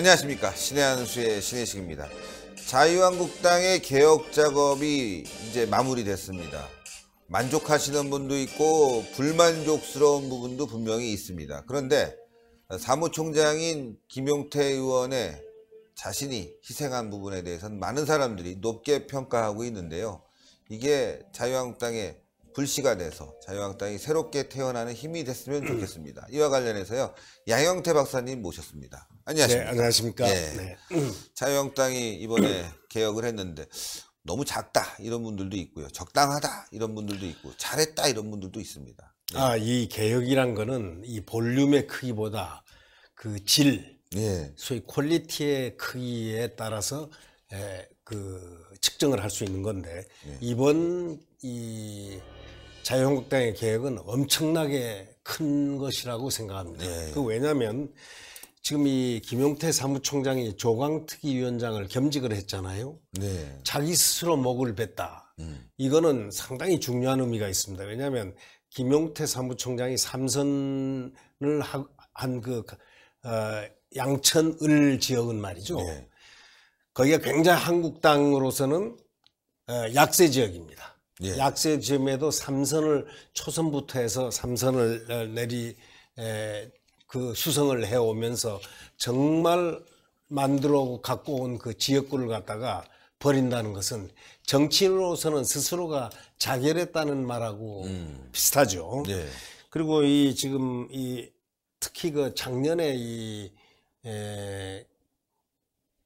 안녕하십니까 신의 한수의 신혜식입니다 자유한국당의 개혁 작업이 이제 마무리됐습니다. 만족하시는 분도 있고 불만족스러운 부분도 분명히 있습니다. 그런데 사무총장인 김용태 의원의 자신이 희생한 부분에 대해서는 많은 사람들이 높게 평가하고 있는데요. 이게 자유한국당의 불씨가 돼서 자유한국당이 새롭게 태어나는 힘이 됐으면 좋겠습니다. 이와 관련해서요 양영태 박사님 모셨습니다. 안녕하십니까? 네, 안녕하십니까? 예. 네. 네. 자유한국당이 이번에 개혁을 했는데 너무 작다 이런 분들도 있고요, 적당하다 이런 분들도 있고 잘했다 이런 분들도 있습니다. 네. 예. 아이 개혁이란 거는 이 볼륨의 크기보다 그 질, 예. 소위 퀄리티의 크기에 따라서 에, 예, 그 측정을 할 수 있는 건데 예. 이번 이 자유한국당의 계획은 엄청나게 큰 것이라고 생각합니다. 네. 그 왜냐하면 지금 이 김용태 사무총장이 조광특위 위원장을 겸직을 했잖아요. 네. 자기 스스로 목을 뱉다. 음. 이거는 상당히 중요한 의미가 있습니다. 왜냐하면 김용태 사무총장이 삼선을 한그 어, 양천을 지역은 말이죠. 네. 거기가 굉장히 한국당으로서는 어, 약세 지역입니다. 예. 약세지음에도 삼선을 초선부터 해서 삼선을 어, 내리 에, 그 수성을 해오면서 정말 만들어 갖고 온 그 지역구를 갖다가 버린다는 것은 정치인으로서는 스스로가 자결했다는 말하고 음. 비슷하죠. 예. 그리고 이 지금 이 특히 그 작년에 이 에,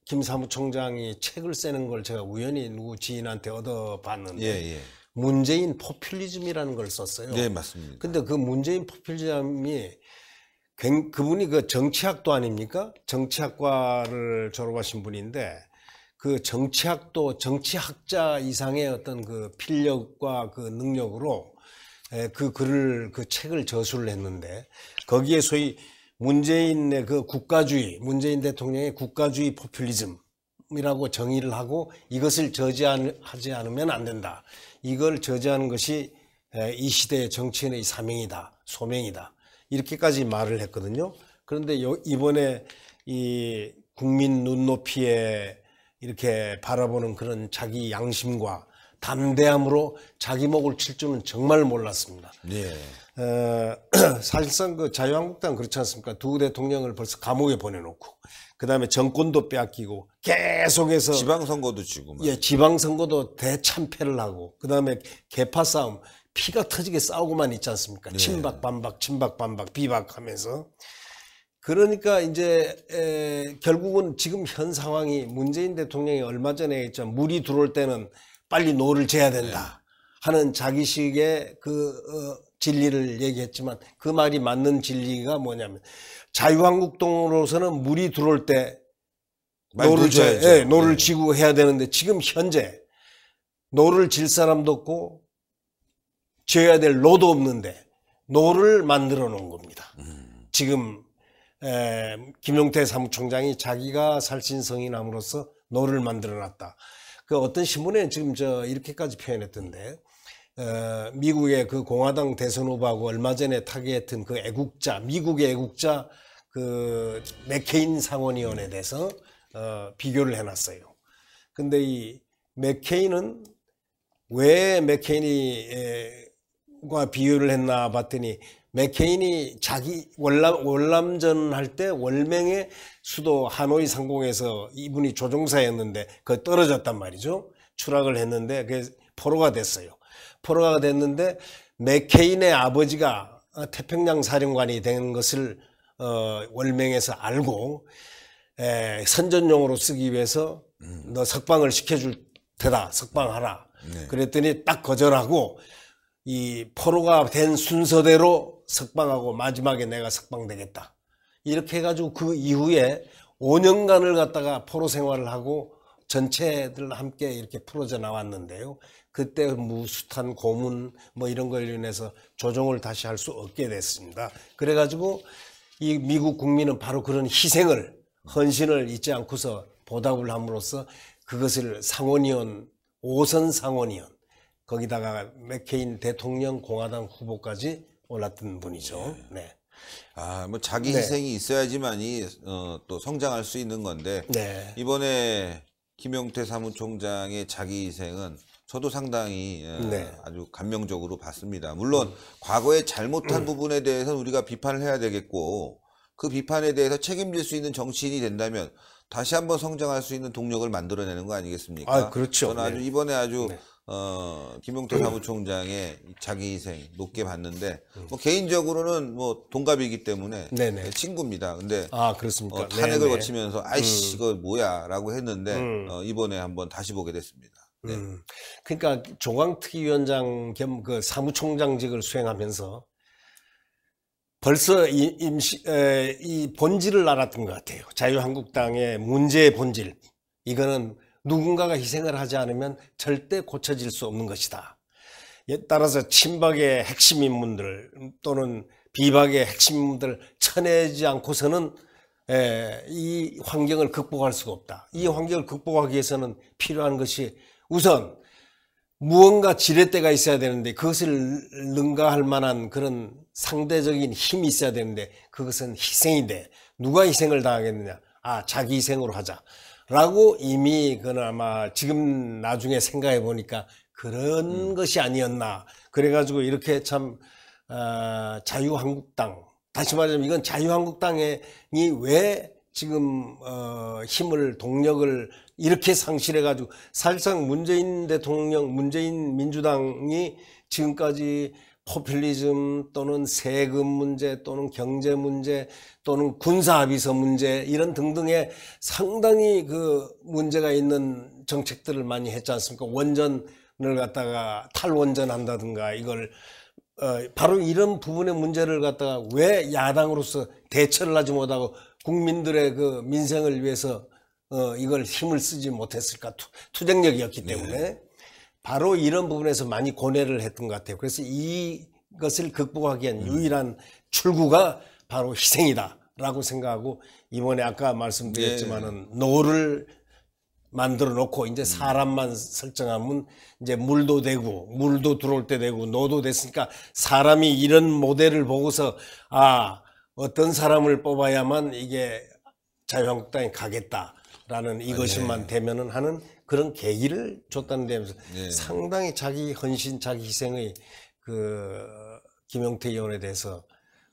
김 사무총장이 책을 쓰는 걸 제가 우연히 누구 지인한테 얻어봤는데 예, 예. 문재인 포퓰리즘이라는 걸 썼어요. 네, 맞습니다. 근데 그 문재인 포퓰리즘이 그분이 그 정치학도 아닙니까? 정치학과를 졸업하신 분인데 그 정치학도 정치학자 이상의 어떤 그 필력과 그 능력으로 그 글을 그 책을 저술을 했는데 거기에 소위 문재인의 그 국가주의, 문재인 대통령의 국가주의 포퓰리즘 이라고 정의를 하고 이것을 저지하지 않으면 안 된다. 이걸 저지하는 것이 이 시대의 정치인의 사명이다, 소명이다. 이렇게까지 말을 했거든요. 그런데 이번에 이 국민 눈높이에 이렇게 바라보는 그런 자기 양심과 담대함으로 자기 목을 칠 줄은 정말 몰랐습니다. 예. 어, 사실상 그 자유한국당 그렇지 않습니까? 두 대통령을 벌써 감옥에 보내놓고 그다음에 정권도 빼앗기고 계속해서 지방선거도 지고 예, 지방선거도 대참패를 하고 그다음에 개파 싸움 피가 터지게 싸우고만 있지 않습니까? 예. 친박 반박 친박 반박 비박하면서 그러니까 이제 에, 결국은 지금 현 상황이 문재인 대통령이 얼마 전에 있죠 물이 들어올 때는 빨리 노를 재야 된다 네. 하는 자기식의 그 어, 진리를 얘기했지만 그 말이 맞는 진리가 뭐냐면 자유한국당으로서는 물이 들어올 때 노를 재, 예, 노를 네. 지고 해야 되는데 지금 현재 노를 질 사람도 없고 재야될 노도 없는데 노를 만들어 놓은 겁니다. 음. 지금 에, 김용태 사무총장이 자기가 살신성인함으로써 노를 만들어 놨다. 그 어떤 신문에 지금 저 이렇게까지 표현했던데 어, 미국의 그 공화당 대선 후보하고 얼마 전에 타겟한 그 애국자 미국의 애국자 그 맥케인 상원의원에 대해서 어, 비교를 해놨어요. 근데 이 맥케인은 왜 맥케인이과 에, 비교를 했나 봤더니 맥케인이 자기 월남, 월남전 할 때 월맹의 수도 하노이 상공에서 이분이 조종사였는데 그 떨어졌단 말이죠. 추락을 했는데 그게 포로가 됐어요. 포로가 됐는데 맥케인의 아버지가 태평양 사령관이 된 것을 어, 월맹에서 알고 에, 선전용으로 쓰기 위해서 음. 너 석방을 시켜줄 테다 석방하라 네. 그랬더니 딱 거절하고 이 포로가 된 순서대로 석방하고 마지막에 내가 석방되겠다. 이렇게 해가지고 그 이후에 5년간을 갖다가 포로 생활을 하고 전체들 함께 이렇게 풀어져 나왔는데요. 그때 무수탄 고문 뭐 이런 걸로 인해서 조정을 다시 할 수 없게 됐습니다. 그래가지고 이 미국 국민은 바로 그런 희생을 헌신을 잊지 않고서 보답을 함으로써 그것을 상원위원 오선 상원위원 거기다가 맥케인 대통령 공화당 후보까지 올랐던 분이죠. 예. 네. 아, 뭐 자기 네. 희생이 있어야지만이 어, 또 성장할 수 있는 건데 네. 이번에 김용태 사무총장의 자기 희생은 저도 상당히 예, 네. 아주 감명적으로 봤습니다. 물론 음. 과거에 잘못한 음. 부분에 대해서는 우리가 비판을 해야 되겠고 그 비판에 대해서 책임질 수 있는 정치인이 된다면 다시 한번 성장할 수 있는 동력을 만들어내는 거 아니겠습니까? 아, 그렇죠. 저는 아주 네. 이번에 아주 네. 어, 김용태 사무총장의 자기희생 높게 봤는데 뭐 개인적으로는 뭐 동갑이기 때문에 네네. 친구입니다. 근데 아 그렇습니까? 어, 탄핵을 네네. 음. 거치면서 아이씨 음. 이거 뭐야라고 했는데 음. 어, 이번에 한번 다시 보게 됐습니다. 네. 음. 그러니까 조광특위원장 겸 그 사무총장직을 수행하면서 벌써 이, 임시, 에, 이 본질을 알았던 것 같아요. 자유한국당의 문제의 본질 이거는 누군가가 희생을 하지 않으면 절대 고쳐질 수 없는 것이다. 예, 따라서 친박의 핵심 인물들 또는 비박의 핵심 인물들 쳐내지 않고서는 예, 이 환경을 극복할 수가 없다. 이 환경을 극복하기 위해서는 필요한 것이 우선 무언가 지렛대가 있어야 되는데 그것을 능가할 만한 그런 상대적인 힘이 있어야 되는데 그것은 희생인데 누가 희생을 당하겠느냐? 아, 자기 희생으로 하자. 라고 이미 그아마 지금 나중에 생각해 보니까 그런 음. 것이 아니었나. 그래가지고 이렇게 참, 어, 자유한국당. 다시 말하자면 이건 자유한국당이 왜 지금, 어, 힘을, 동력을 이렇게 상실해가지고 사실상 문재인 대통령, 문재인 민주당이 지금까지 포퓰리즘 또는 세금 문제 또는 경제 문제 또는 군사합의서 문제 이런 등등의 상당히 그 문제가 있는 정책들을 많이 했지 않습니까? 원전을 갖다가 탈원전한다든가 이걸 어, 바로 이런 부분의 문제를 갖다가 왜 야당으로서 대처를 하지 못하고 국민들의 그 민생을 위해서 어, 이걸 힘을 쓰지 못했을까 투, 쟁력이었기 네. 때문에 네. 바로 이런 부분에서 많이 고뇌를 했던 것 같아요. 그래서 이것을 극복하기 위한 음. 유일한 출구가 바로 희생이다라고 생각하고 이번에 아까 말씀드렸지만은 네. 노를 만들어 놓고 이제 음. 사람만 설정하면 이제 물도 되고 물도 들어올 때 되고 노도 됐으니까 사람이 이런 모델을 보고서 아 어떤 사람을 뽑아야만 이게 자유한국당에 가겠다라는 아, 네. 이것만 되면은 하는 그런 계기를 줬다는 데면서 예. 상당히 자기 헌신, 자기 희생의 그 김용태 의원에 대해서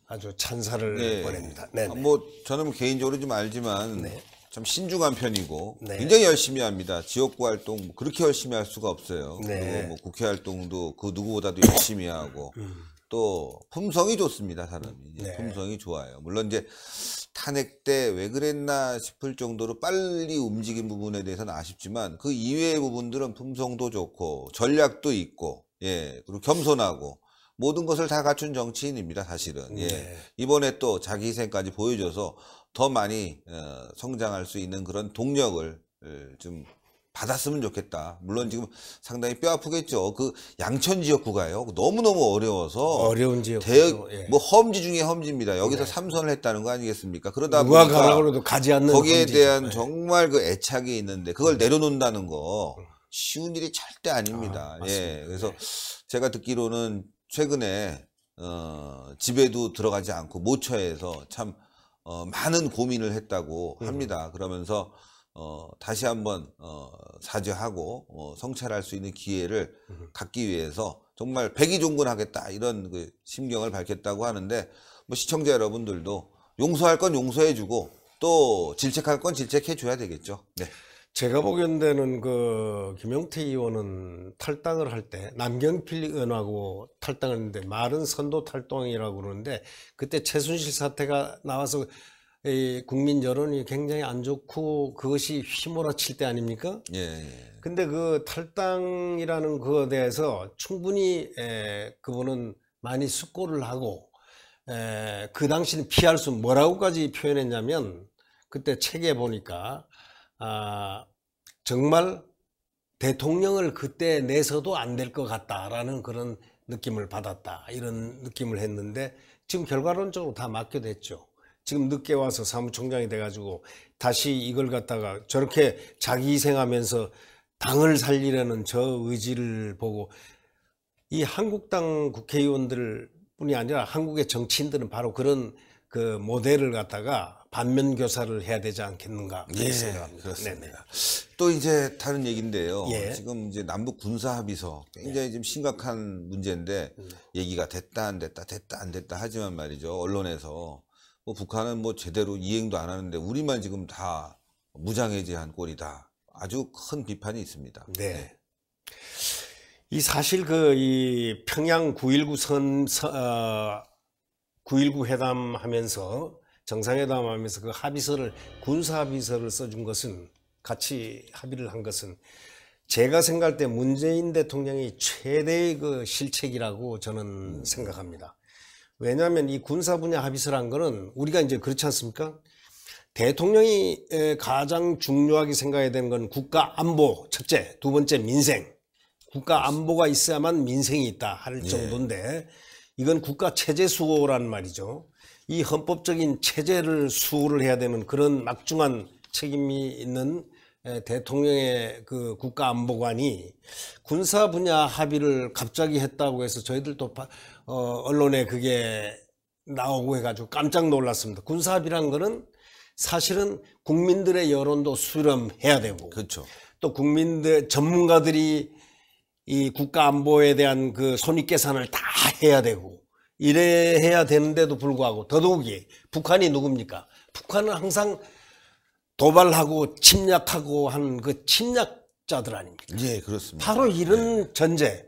아주 찬사를 네. 보냅니다. 네. 네. 뭐 저는 뭐 개인적으로 좀 알지만 네. 참 신중한 편이고 네. 굉장히 열심히 합니다. 지역구 활동 뭐 그렇게 열심히 할 수가 없어요. 네. 그리고 뭐 국회 활동도 그 누구보다도 열심히 하고 음. 또 품성이 좋습니다. 사람이 네. 품성이 좋아요. 물론 이제 탄핵 때 왜 그랬나 싶을 정도로 빨리 움직인 부분에 대해서는 아쉽지만 그 이외의 부분들은 품성도 좋고 전략도 있고 예 그리고 겸손하고 모든 것을 다 갖춘 정치인입니다 사실은 예 네. 이번에 또 자기 희생까지 보여줘서 더 많이 어, 성장할 수 있는 그런 동력을 좀 받았으면 좋겠다. 물론 지금 상당히 뼈 아프겠죠. 그 양천 지역구가요. 너무너무 어려워서 어려운 지역 대, 예. 뭐험지 중에 험지입니다 여기서 네. 삼선을 했다는 거 아니겠습니까? 그러다 보니까 가지 않는 거기에 험지죠. 대한 네. 정말 그 애착이 있는데 그걸 네. 내려놓는다는 거 음. 쉬운 일이 절대 아닙니다. 아, 예. 그래서 네. 제가 듣기로는 최근에 어, 집에도 들어가지 않고 모처에서 참 어, 많은 고민을 했다고 음. 합니다. 그러면서 어, 다시 한번 어, 사죄하고 어, 성찰할 수 있는 기회를 갖기 위해서 정말 백의종군하겠다 이런 그 심경을 밝혔다고 하는데 뭐 시청자 여러분들도 용서할 건 용서해주고 또 질책할 건 질책해줘야 되겠죠. 네. 제가 보기엔 되는 그김영태 의원은 탈당을 할 때 남경필 의원하고 탈당 했는데 말은 선도 탈당이라고 그러는데 그때 최순실 사태가 나와서 이 국민 여론이 굉장히 안 좋고 그것이 휘몰아칠 때 아닙니까? 예, 예. 근데 그 탈당이라는 그거에 대해서 충분히 에, 그분은 많이 숙고를 하고 에, 그 당시는 피할 수 뭐라고까지 표현했냐면 그때 책에 보니까 아, 정말 대통령을 그때 내서도 안 될 것 같다라는 그런 느낌을 받았다 이런 느낌을 했는데 지금 결과론적으로 다 맞게 됐죠. 지금 늦게 와서 사무총장이 돼가지고 다시 이걸 갖다가 저렇게 자기 희생하면서 당을 살리려는 저 의지를 보고 이 한국당 국회의원들 뿐이 아니라 한국의 정치인들은 바로 그런 그 모델을 갖다가 반면 교사를 해야 되지 않겠는가 예, 생각합니다. 그렇습니다. 네네. 또 이제 다른 얘기인데요. 예. 지금 이제 남북 군사 합의서 굉장히 예. 지금 심각한 문제인데 음. 얘기가 됐다 안 됐다 됐다 안 됐다 하지만 말이죠 언론에서 뭐 북한은 뭐 제대로 이행도 안 하는데 우리만 지금 다 무장해제한 꼴이다. 아주 큰 비판이 있습니다. 네. 네. 이 사실 그 이 평양 919 선, 어, 919 회담 하면서 정상회담 하면서 그 합의서를 군사 합의서를 써준 것은 같이 합의를 한 것은 제가 생각할 때 문재인 대통령이 최대의 그 실책이라고 저는 음. 생각합니다. 왜냐하면 이 군사 분야 합의서란 거는 우리가 이제 그렇지 않습니까? 대통령이 가장 중요하게 생각해야 되는 건 국가 안보 첫째, 두 번째 민생. 국가 안보가 있어야만 민생이 있다 할 예. 정도인데 이건 국가 체제 수호란 말이죠. 이 헌법적인 체제를 수호를 해야 되는 그런 막중한 책임이 있는 예, 대통령의 그 국가안보관이 군사 분야 합의를 갑자기 했다고 해서 저희들도 어, 언론에 그게 나오고 해가지고 깜짝 놀랐습니다. 군사 합의란 거는 사실은 국민들의 여론도 수렴해야 되고 그렇죠. 또 국민들 전문가들이 이 국가 안보에 대한 그 손익 계산을 다 해야 되고 이래 해야 되는데도 불구하고 더더욱이 북한이 누굽니까? 북한은 항상 도발하고 침략하고 한그 침략자들 아닙니까? 예, 그렇습니다. 바로 이런 예. 전제.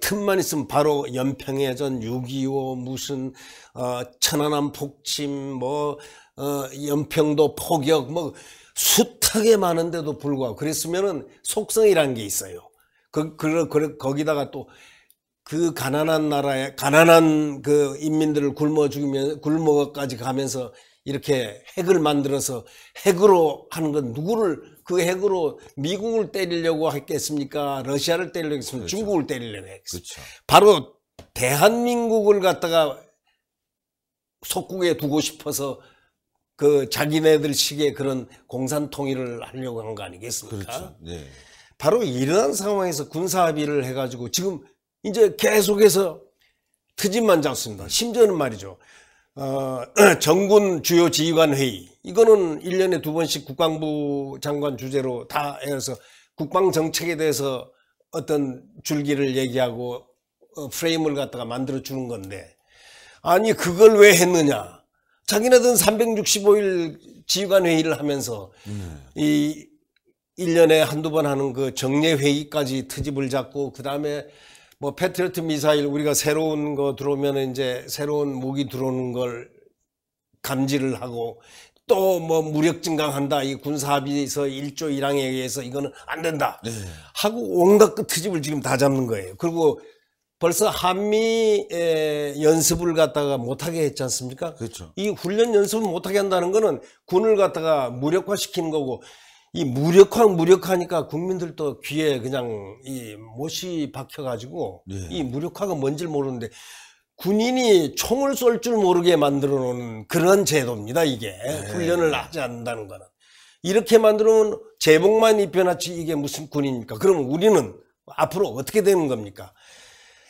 틈만 있으면 바로 연평해전, 6.25, 무슨, 어, 천안함 폭침, 뭐, 어, 연평도 폭격 뭐, 숱하게 많은데도 불구하고, 그랬으면은 속성이라는 게 있어요. 그, 그, 그, 거기다가 또, 그 가난한 나라에, 가난한 그 인민들을 굶어 죽이면, 굶어까지 가면서 이렇게 핵을 만들어서 핵으로 하는 건 누구를 그 핵으로 미국을 때리려고 했겠습니까? 러시아를 때리려고 했습니까? 그렇죠. 중국을 때리려고 했겠습니까? 그렇죠. 바로 대한민국을 갖다가 속국에 두고 싶어서 그 자기네들식의 그런 공산 통일을 하려고 한 거 아니겠습니까? 그렇죠. 네. 바로 이러한 상황에서 군사 합의를 해가지고 지금 이제 계속해서 트집만 잡습니다. 심지어는 말이죠. 어, 정군 주요 지휘관 회의 이거는 1년에 두 번씩 국방부 장관 주제로 다 해서 국방 정책에 대해서 어떤 줄기를 얘기하고 어, 프레임을 갖다가 만들어 주는 건데 아니 그걸 왜 했느냐 자기네들은 365일 지휘관 회의를 하면서 음. 이 1년에 한두 번 하는 그 정례 회의까지 트집을 잡고 그다음에 뭐패트리트 미사일 우리가 새로운 거 들어오면 이제 새로운 무기 들어오는 걸 감지를 하고 또 뭐 무력 증강한다 이 군사합의에서 1조1항에 의해서 이거는 안 된다 네. 하고 온갖 그 트집을 지금 다 잡는 거예요. 그리고 벌써 한미 연습을 갖다가 못하게 했지 않습니까? 그렇죠. 이 훈련 연습을 못하게 한다는 거는 군을 갖다가 무력화시키는 거고 이 무력화 무력화니까 국민들도 귀에 그냥 이 못이 박혀가지고 예. 이 무력화가 뭔지를 모르는데 군인이 총을 쏠 줄 모르게 만들어 놓은 그런 제도입니다 이게 예. 훈련을 하지 않는다는 거는 이렇게 만들어 놓은 제복만 입혀놨지 이게 무슨 군입니까 그러면 우리는 앞으로 어떻게 되는 겁니까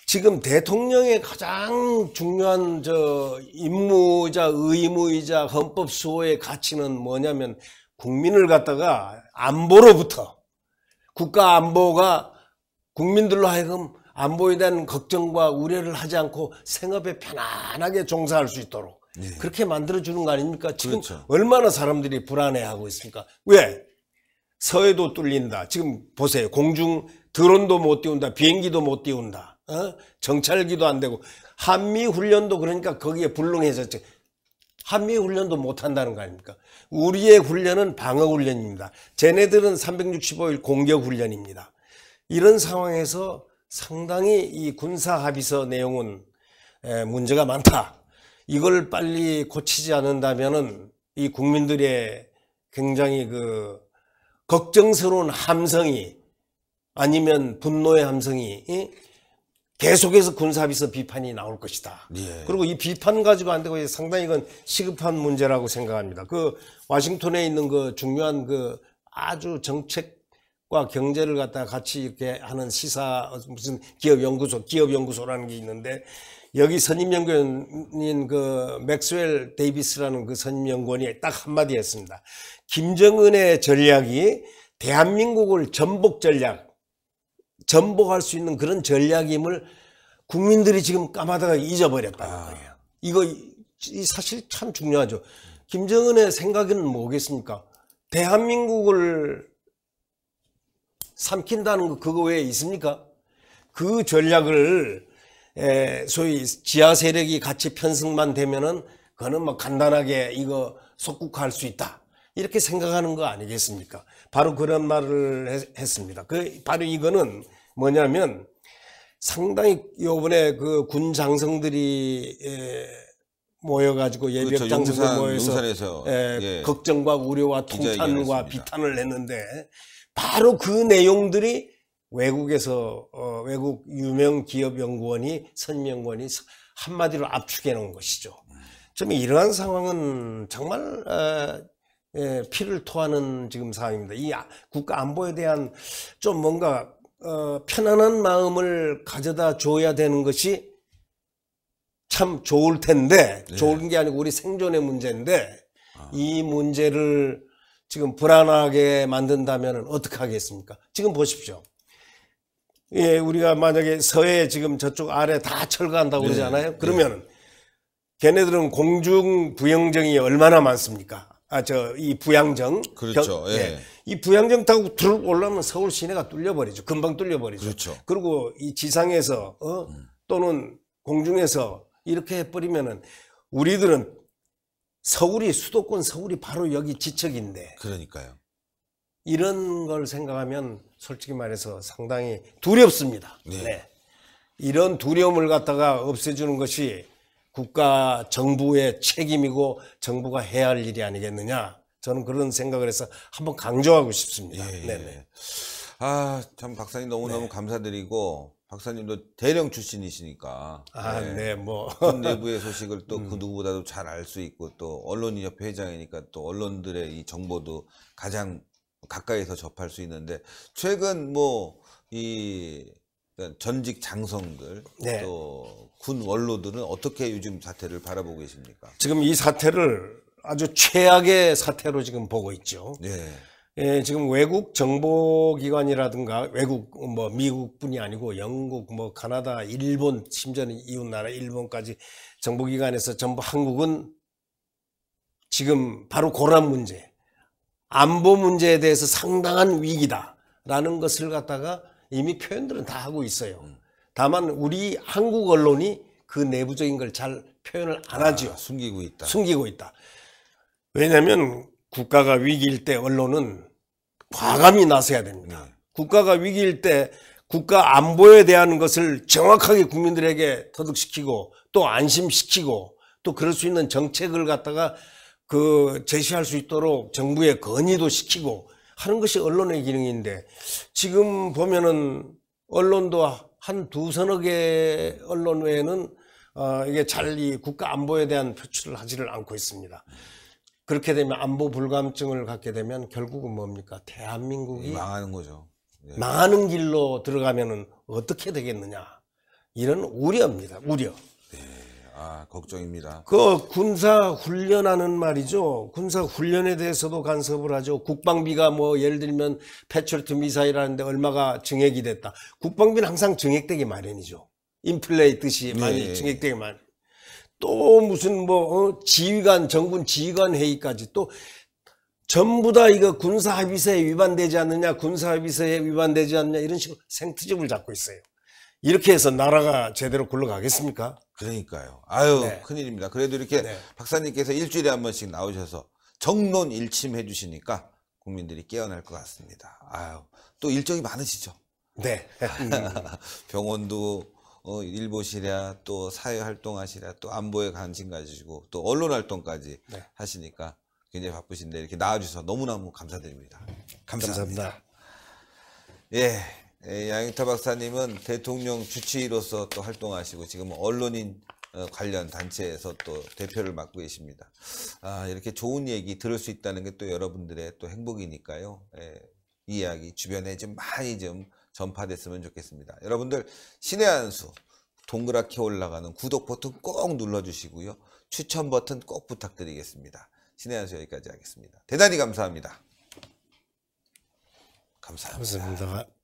지금 대통령의 가장 중요한 저 임무자 이 의무이자 헌법 수호의 가치는 뭐냐면 국민을 갖다가 안보로부터 국가 안보가 국민들로 하여금 안보에 대한 걱정과 우려를 하지 않고 생업에 편안하게 종사할 수 있도록 예. 그렇게 만들어주는 거 아닙니까? 지금 그렇죠. 얼마나 사람들이 불안해하고 있습니까? 왜? 서해도 뚫린다. 지금 보세요. 공중 드론도 못 띄운다. 비행기도 못 띄운다. 어? 정찰기도 안 되고 한미 훈련도 그러니까 거기에 불능해서 졌 한미 훈련도 못 한다는 거 아닙니까? 우리의 훈련은 방어 훈련입니다. 쟤네들은 365일 공격 훈련입니다. 이런 상황에서 상당히 이 군사 합의서 내용은 문제가 많다. 이걸 빨리 고치지 않는다면은 이 국민들의 굉장히 그 걱정스러운 함성이 아니면 분노의 함성이 계속해서 군사비서 비판이 나올 것이다. 예. 그리고 이 비판 가지고 안 되고 상당히 이건 시급한 문제라고 생각합니다. 그 와싱턴에 있는 그 중요한 그 아주 정책과 경제를 갖다 같이 이렇게 하는 시사 무슨 기업 연구소 기업 연구소라는 게 있는데 여기 선임 연구원인 그 맥스웰 데이비스라는 그 선임 연구원이 딱 한마디 했습니다. 김정은의 전략이 대한민국을 전복 전략 전복할 수 있는 그런 전략임을 국민들이 지금 까마다가 잊어버렸다는 아. 거예요. 이거 이 사실 참 중요하죠. 김정은의 생각은 뭐겠습니까? 대한민국을 삼킨다는 거 그거 외에 있습니까? 그 전략을 에, 소위 지하 세력이 같이 편승만 되면은 그거는 뭐 간단하게 이거 속국할수 있다. 이렇게 생각하는 거 아니겠습니까? 바로 그런 말을 했, 했습니다. 그 바로 이거는 뭐냐면 상당히 요번에 그 군 장성들이 에, 모여가지고 예비역장도 그렇죠. 모여서 용산에서, 에, 예. 걱정과 우려와 통탄과 비탄을 했는데 바로 그 내용들이 외국에서 어, 외국 유명 기업 연구원이 선명원이 한마디로 압축해 놓은 것이죠. 음. 좀 이러한 상황은 정말 에, 예, 피를 토하는 지금 상황입니다. 이 아, 국가 안보에 대한 좀 뭔가 어, 편안한 마음을 가져다 줘야 되는 것이 참 좋을 텐데 네. 좋은 게 아니고 우리 생존의 문제인데 아. 이 문제를 지금 불안하게 만든다면 어떻게 하겠습니까? 지금 보십시오. 예, 우리가 만약에 서해 지금 저쪽 아래 다 철거한다고 네. 그러잖아요. 그러면 네. 걔네들은 공중 부영정이 얼마나 많습니까? 아저이 부양정 그렇죠. 예. 예. 이 부양정 타고 들어 올라오면 서울 시내가 뚫려버리죠. 금방 뚫려버리죠. 그렇죠. 그리고 이 지상에서 어 음. 또는 공중에서 이렇게 해버리면은 우리들은 서울이 수도권 서울이 바로 여기 지척인데. 그러니까요. 이런 걸 생각하면 솔직히 말해서 상당히 두렵습니다. 네. 네. 이런 두려움을 갖다가 없애주는 것이 국가 정부의 책임이고 정부가 해야 할 일이 아니겠느냐. 저는 그런 생각을 해서 한번 강조하고 싶습니다. 예, 네 아, 참 박사님 너무너무 네. 감사드리고 박사님도 대령 출신이시니까. 아, 네, 뭐. 군 예. 내부의 소식을 또그 음. 누구보다도 잘 알 수 있고 또 언론인협회 회장이니까 또 언론들의 이 정보도 가장 가까이서 접할 수 있는데 최근 뭐이 전직 장성들 네. 또군 원로들은 어떻게 요즘 사태를 바라보고 계십니까? 지금 이 사태를 아주 최악의 사태로 지금 보고 있죠. 네. 예, 지금 외국 정보기관이라든가 외국 뭐 미국뿐이 아니고 영국 뭐 카나다 일본 심지어는 이웃 나라 일본까지 정보기관에서 전부 한국은 지금 바로 고난 문제 안보 문제에 대해서 상당한 위기다라는 것을 갖다가 이미 표현들은 다 하고 있어요. 다만 우리 한국 언론이 그 내부적인 걸 잘 표현을 안 아, 하죠. 숨기고 있다. 숨기고 있다. 왜냐하면 국가가 위기일 때 언론은 과감히 나서야 됩니다. 네. 국가가 위기일 때 국가 안보에 대한 것을 정확하게 국민들에게 터득시키고 또 안심시키고 또 그럴 수 있는 정책을 갖다가 그 제시할 수 있도록 정부에 건의도 시키고 하는 것이 언론의 기능인데 지금 보면은 언론도 한 두 서너 개 언론 외에는 어, 이게 잘이 국가 안보에 대한 표출을 하지를 않고 있습니다. 그렇게 되면 안보 불감증을 갖게 되면 결국은 뭡니까? 대한민국이 망하는 거죠. 네. 망하는 길로 들어가면은 어떻게 되겠느냐. 이런 우려입니다. 우려. 네. 아, 걱정입니다. 그 군사 훈련하는 말이죠. 군사 훈련에 대해서도 간섭을 하죠. 국방비가 뭐 예를 들면 패트리트 미사일 하는데 얼마가 증액이 됐다. 국방비는 항상 증액되기 마련이죠. 인플레이듯이 네. 많이 네. 증액되기 마련. 또 무슨 뭐 어? 지휘관 정군 지휘관 회의까지 또 전부 다 이거 군사 합의서에 위반되지 않느냐, 군사 합의서에 위반되지 않느냐 이런 식으로 생트집을 잡고 있어요. 이렇게 해서 나라가 제대로 굴러가겠습니까? 그러니까요. 아유 네. 큰일입니다. 그래도 이렇게 네. 박사님께서 일주일에 한 번씩 나오셔서 정론 일침해 주시니까 국민들이 깨어날 것 같습니다. 아유 또 일정이 많으시죠? 네. 병원도 어, 일보시랴 또 사회 활동하시랴 또 안보에 관심 가지시고 또 언론 활동까지 네. 하시니까 굉장히 바쁘신데 이렇게 나와주셔서 너무너무 감사드립니다. 감사합니다. 감사합니다. 예. 예, 양익타 박사님은 대통령 주치의로서 또 활동하시고 지금 언론인 어, 관련 단체에서 또 대표를 맡고 계십니다. 아, 이렇게 좋은 얘기 들을 수 있다는 게 또 여러분들의 또 행복이니까요. 예, 이 이야기 주변에 좀 많이 좀 전파됐으면 좋겠습니다. 여러분들 신의 한수 동그랗게 올라가는 구독 버튼 꼭 눌러주시고요. 추천 버튼 꼭 부탁드리겠습니다. 신의 한수 여기까지 하겠습니다. 대단히 감사합니다. 감사합니다. 감사합니다.